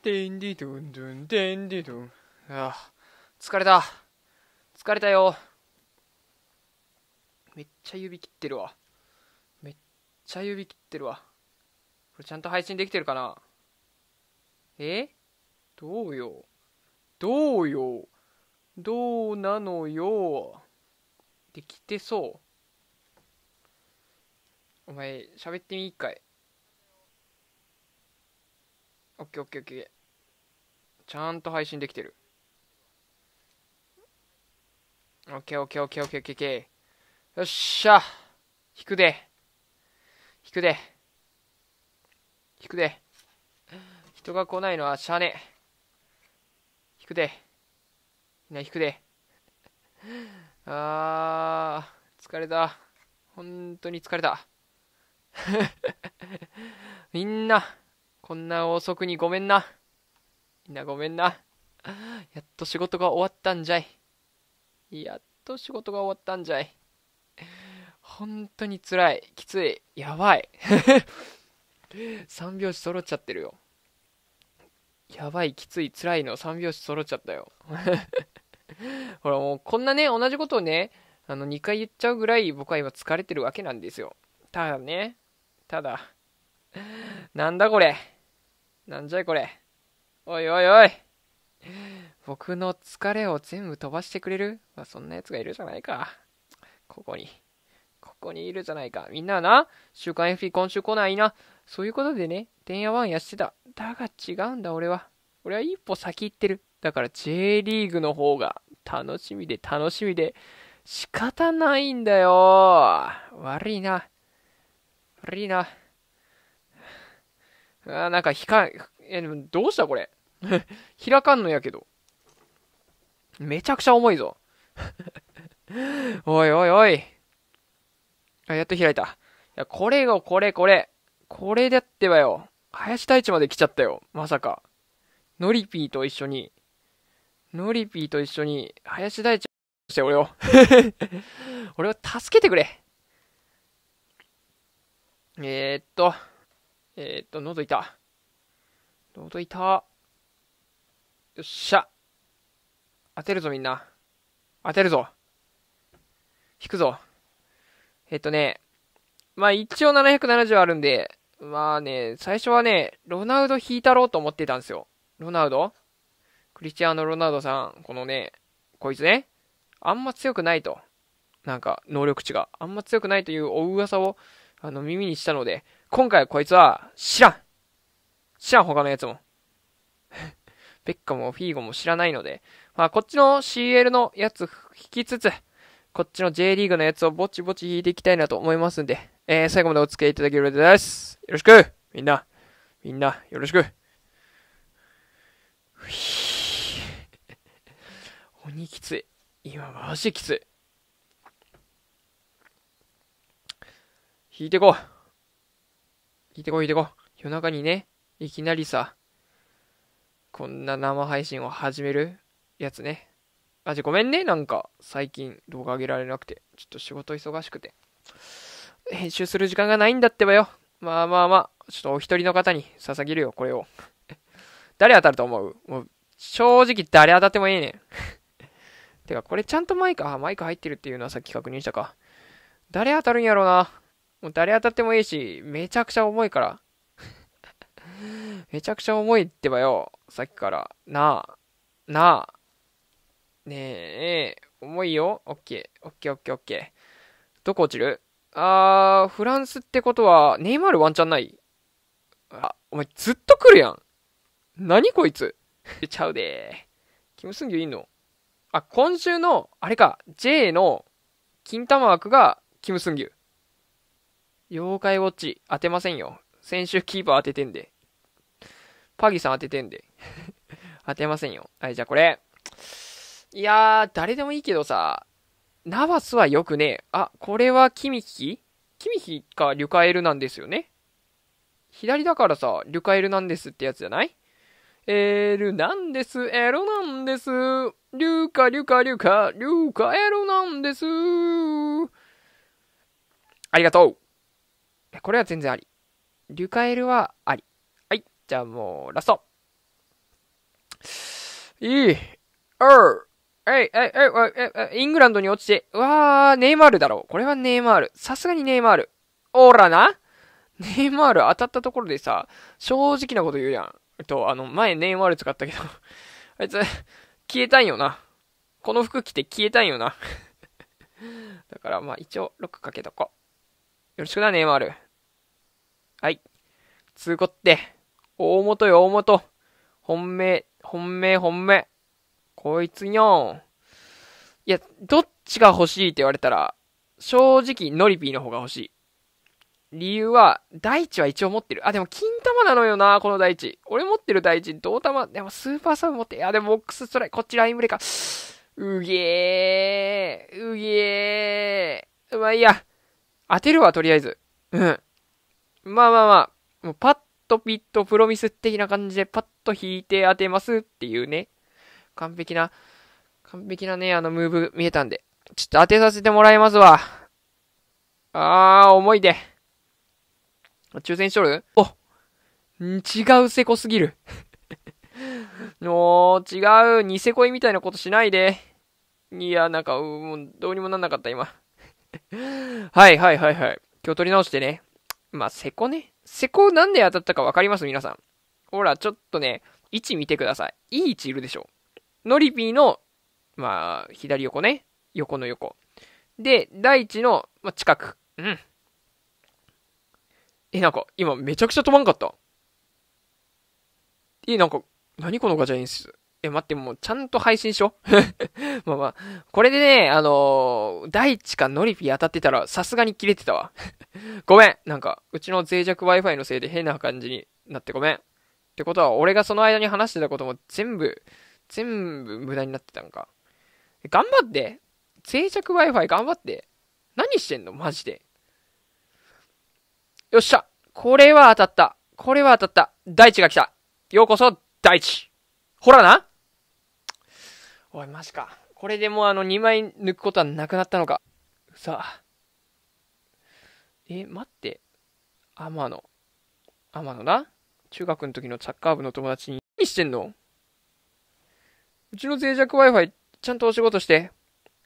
デンディドンドンデンディドンああ疲れた疲れたよめっちゃ指切ってるわめっちゃ指切ってるわこれちゃんと配信できてるかなえどうよどうよどうなのよできてそうお前喋ってみ一回オッケーオッケーオッケー。ちゃんと配信できてる。オッケーオッケーオッケーオッケーオッケー。よっしゃ引くで。引くで。引くで。人が来ないのはしゃあね引くで。みんな引くで。あー、疲れた。本当に疲れた。みんな。こんな遅くにごめんな。みんなごめんな。やっと仕事が終わったんじゃい。やっと仕事が終わったんじゃい。本当に辛い。きつい。やばい。三拍子揃っちゃってるよ。やばい、きつい、辛いの三拍子揃っちゃったよ。ほらもうこんなね、同じことをね、あの2回言っちゃうぐらい僕は今疲れてるわけなんですよ。ただね、ただ、なんだこれ。なんじゃいこれ。おいおいおい。僕の疲れを全部飛ばしてくれる、まあ、そんな奴がいるじゃないか。ここに。ここにいるじゃないか。みんなはな、週刊 FP 今週来ないな。そういうことでね、電話ワンやしてた。だが違うんだ、俺は。俺は一歩先行ってる。だから J リーグの方が楽しみで楽しみで仕方ないんだよ。悪いな。悪いな。あなんかひか、え、どうしたこれ 開かんのやけど。めちゃくちゃ重いぞ。おいおいおい。あ、やっと開いた。いや、これよ、これ、これ。これだってばよ。林太一まで来ちゃったよ。まさか。ノリピーと一緒に、ノリピーと一緒に、林大地して俺を 俺を助けてくれ。えー、っと。えー、っと、覗いた。覗いた。よっしゃ。当てるぞ、みんな。当てるぞ。引くぞ。えっとね、まあ一応770あるんで、まあね、最初はね、ロナウド引いたろうと思ってたんですよ。ロナウドクリスチアーノ・ロナウドさん、このね、こいつね、あんま強くないと。なんか、能力値があんま強くないというお噂を、あの、耳にしたので、今回こいつは知らん知らん他のやつも。ベッカもフィーゴも知らないので、まあこっちの CL のやつ引きつつ、こっちの J リーグのやつをぼちぼち引いていきたいなと思いますんで、えー、最後までお付き合いいただけるとです。よろしくみんな、みんな、よろしく鬼きつい。今マジきつい。引いていこう。行ってこい、行ってこ。い。夜中にね、いきなりさ、こんな生配信を始めるやつね。あ、じゃ、ごめんね。なんか、最近動画上げられなくて。ちょっと仕事忙しくて。編集する時間がないんだってばよ。まあまあまあ、ちょっとお一人の方に捧げるよ、これを。誰当たると思うもう、正直誰当たってもええねん。てか、これちゃんとマイク、あ、マイク入ってるっていうのはさっき確認したか。誰当たるんやろうな。もう誰当たってもいいし、めちゃくちゃ重いから。めちゃくちゃ重いってばよ、さっきから。なあ、なあ。ねえ、重いよ。オッケー、オッケー、オッケー、オッケー。どこ落ちるあー、フランスってことは、ネイマールワンチャンないあ、お前ずっと来るやん。何こいつ。ちゃうでキムスンギュいんのあ、今週の、あれか、J の金玉枠がキムスンギュ。妖怪ウォッチ当てませんよ。先週キーパー当ててんで。パギさん当ててんで。当てませんよ。はい、じゃあこれ。いやー、誰でもいいけどさ、ナバスはよくねえ。あ、これはキミヒキミヒかリュカエルなんですよね。左だからさ、リュカエルなんですってやつじゃないエルなんです、エロなんです。リュカ、リュカ、リュカ、リュカ、エロなんです。ありがとう。これは全然あり。リュカエルはあり。はい。じゃあもう、ラスト。いい。おい、えい、えい、えい、イングランドに落ちて、うわー、ネイマールだろう。これはネイマール。さすがにネイマール。おらな ネイマール当たったところでさ、正直なこと言うやん。えっと、あの、前ネイマール使ったけど、あいつ、消えたんよな。この服着て消えたんよな。だから、まあ一応、ロックかけとこう。よろしくな、ネイマール。はい。つうこって、大元よ大元。本命、本命、本命。こいつにょん。いや、どっちが欲しいって言われたら、正直、ノリピーの方が欲しい。理由は、大地は一応持ってる。あ、でも、金玉なのよな、この大地。俺持ってる大地、銅玉、でも、スーパーサブ持って、いや、でも、ボックスストライ、こっちラインブレか。うげー、うげー。まあ、いいや。当てるわ、とりあえず。うん。まあまあまあ、もうパッとピッとプロミス的な感じでパッと引いて当てますっていうね、完璧な、完璧なね、あのムーブ見えたんで、ちょっと当てさせてもらいますわ。あー、重いで。抽選しとるお違うセコすぎる。も う、違う、ニセ恋みたいなことしないで。いや、なんか、うもうどうにもなんなかった、今。はいはいはいはい。今日取り直してね。まあ、セコね。セコなんで当たったかわかります皆さん。ほら、ちょっとね、位置見てください。いい位置いるでしょ。ノリピーの、まあ、左横ね。横の横。で、大地の、まあ、近く。うん。え、なんか、今めちゃくちゃ止まんかった。え、なんか、何このガチャ演出。え、待って、もうちゃんと配信しよう。まあまあ、これでね、あのー、大地かノリピ当たってたらさすがに切れてたわ。ごめん。なんか、うちの脆弱 Wi-Fi のせいで変な感じになってごめん。ってことは、俺がその間に話してたことも全部、全部無駄になってたんか。頑張って。脆弱 Wi-Fi 頑張って。何してんのマジで。よっしゃ。これは当たった。これは当たった。大地が来た。ようこそ、大地。ほらなおい、マジか。これでもうあの、2枚抜くことはなくなったのか。さあ。え、待って。天野。天野な。中学の時のサッカー部の友達に、何してんのうちの脆弱 Wi-Fi、ちゃんとお仕事して。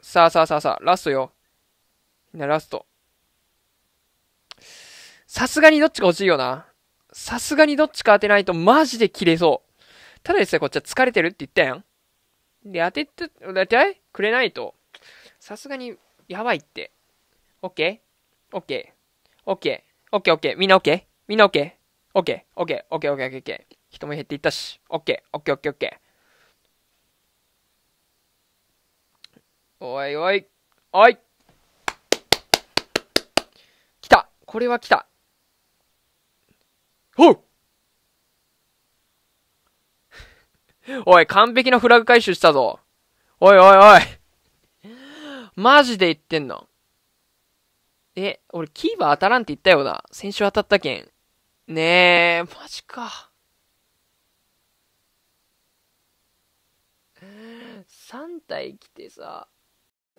さあさあさあさあ、ラストよ。みんなラスト。さすがにどっちか欲しいよな。さすがにどっちか当てないとマジで切れそう。ただでさえこっちは疲れてるって言ったやん。で、当てて、当ててくれないと。さすがに、やばいって。オッケーオッケーオッケーオッケーオッケーみんなオッケーみんなオッケーオッケーオッケーオッケーオッケーオッケー人も減っていったし。オッケーオッケーオッケーオッケーおいおい。おいきたこれは来たほうおい、完璧なフラグ回収したぞ。おいおいおい。マジで言ってんの。え、俺、キーバー当たらんって言ったよな。先週当たったけん。ねえ、マジか。3体来てさ、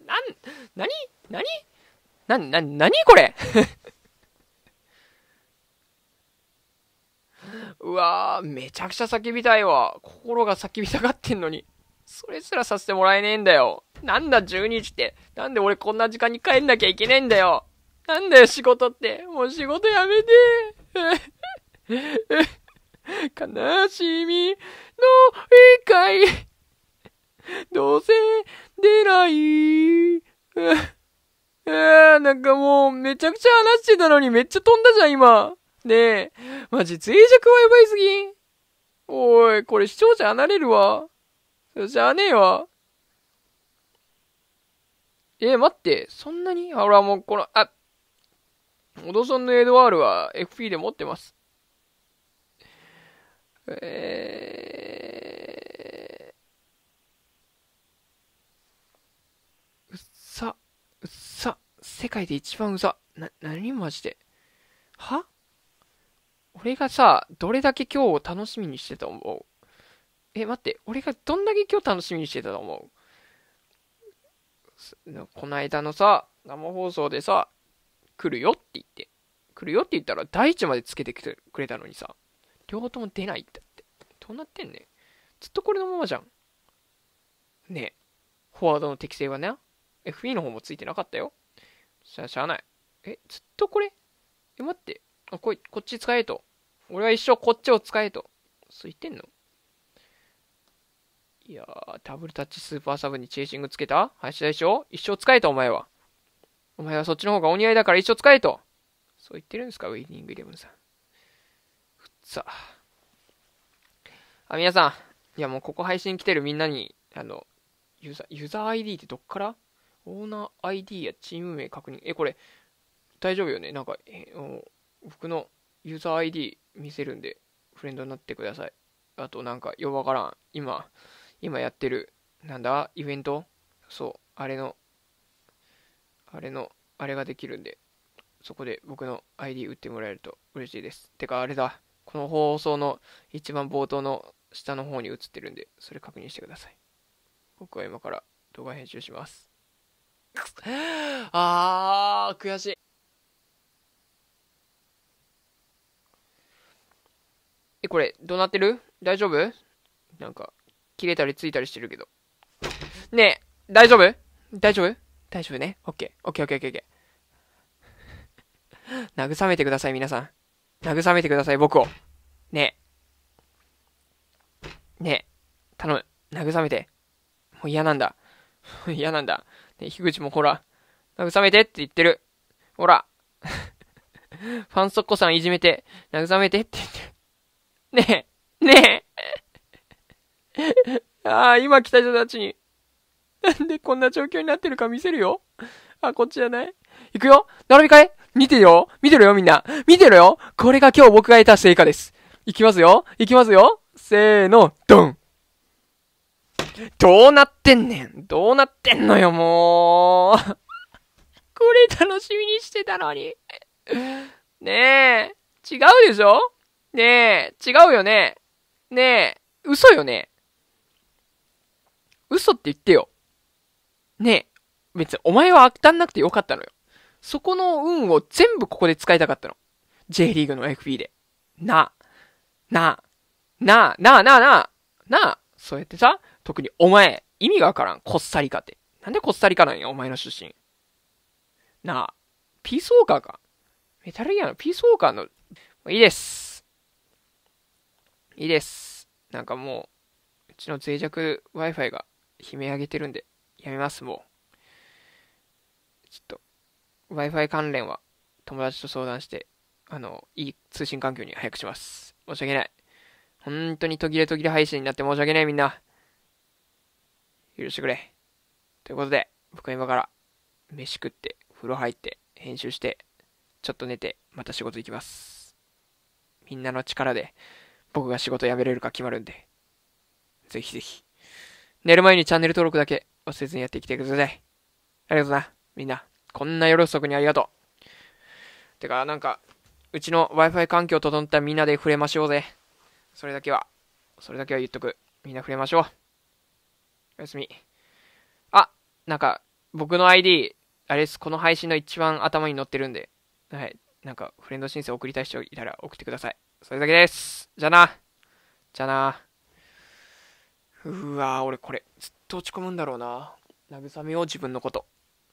なん、なになにな、になにこれわー、めちゃくちゃ叫びたいわ。心が叫びたがってんのに。それすらさせてもらえねえんだよ。なんだ12時って。なんで俺こんな時間に帰んなきゃいけねえんだよ。なんだよ仕事って。もう仕事やめて。悲しみの一回。どうせ出ない。なんかもうめちゃくちゃ話してたのにめっちゃ飛んだじゃん今。ねえ、マジ脆弱はやばいすぎん。おい、これ視聴者離れるわ。じゃあねえわ。え待って、そんなにあら、もうこの、あ、オドソンのエドワールは FP で持ってます。えー、うっさ、うっさ、世界で一番うざ。な、何マジで。俺がさ、どれだけ今日を楽しみにしてたと思うえ、待って、俺がどんだけ今日楽しみにしてたと思うこないだのさ、生放送でさ、来るよって言って、来るよって言ったら、第一までつけてくれたのにさ、両方とも出ないって。どうなってんねん。ずっとこれのままじゃん。ねえ、フォワードの適性はね、FE の方もついてなかったよ。しゃ、しゃあない。え、ずっとこれえ、待って。あ、こい、こっち使えと。俺は一生こっちを使えと。空いてんのいやー、ダブルタッチスーパーサブにチェイシングつけた林しょ一生使えと、お前は。お前はそっちの方がお似合いだから一生使えと。そう言ってるんですか、ウェデニングイレブンさん。ふっさ。あ、皆さん。いや、もうここ配信来てるみんなに、あの、ユーザー、ユーザー ID ってどっからオーナー ID やチーム名確認。え、これ、大丈夫よねなんか、え僕のユーザー ID 見せるんで、フレンドになってください。あとなんか、ようわからん。今、今やってる、なんだ、イベントそう、あれの、あれの、あれができるんで、そこで僕の ID 打ってもらえると嬉しいです。てか、あれだ、この放送の一番冒頭の下の方に映ってるんで、それ確認してください。僕は今から動画編集します。あー、悔しい。え、これ、どうなってる大丈夫なんか、切れたりついたりしてるけど。ねえ、大丈夫大丈夫大丈夫ね。オッケー。オッケーオッケーオッケーオッケー慰めてください、皆さん。慰めてください、僕を。ねえ。ねえ。頼む。慰めて。もう嫌なんだ。嫌なんだ。ね樋口もほら、慰めてって言ってる。ほら。ファンソッコさんいじめて、慰めてって言ってる。ねえ、ねえ。ああ、今来た人たちに。なんでこんな状況になってるか見せるよ。あ、こっちじゃない行くよ並び替え見てよ見てろよみんな見てろよこれが今日僕が得た成果です。行きますよ行きますよせーの、ドンどうなってんねんどうなってんのよ、もう これ楽しみにしてたのにねえ、違うでしょねえ、違うよね。ねえ、嘘よね。嘘って言ってよ。ねえ、別にお前は当たんなくてよかったのよ。そこの運を全部ここで使いたかったの。J リーグの FP で。なあ、なあ、なあ、なあ、なあ、なあ、なあ、そうやってさ、特にお前、意味がわからん、コっさリカって。なんでコっタリカなんや、お前の出身。なあ、ピースウォーカーか。メタルギアのピースウォーカーの、いいです。いいです。なんかもう、うちの脆弱 Wi-Fi が悲鳴上げてるんで、やめます、もう。ちょっと、Wi-Fi 関連は友達と相談して、あの、いい通信環境に早くします。申し訳ない。本当に途切れ途切れ配信になって申し訳ないみんな。許してくれ。ということで、僕は今から飯食って、風呂入って、編集して、ちょっと寝て、また仕事行きます。みんなの力で僕が仕事辞めれるか決まるんで。ぜひぜひ。寝る前にチャンネル登録だけ忘れずにやってきてください。ありがとうな、みんな。こんな夜遅くにありがとう。てか、なんか、うちの Wi-Fi 環境整ったみんなで触れましょうぜ。それだけは、それだけは言っとく。みんな触れましょう。おやすみ。あ、なんか、僕の ID、あれです。この配信の一番頭に載ってるんで、はい。なんか、フレンド申請送りたい人いたら送ってください。それだけです。じゃあな。じゃあな。うわ俺これ、ずっと落ち込むんだろうな。慰めよう、自分のこと。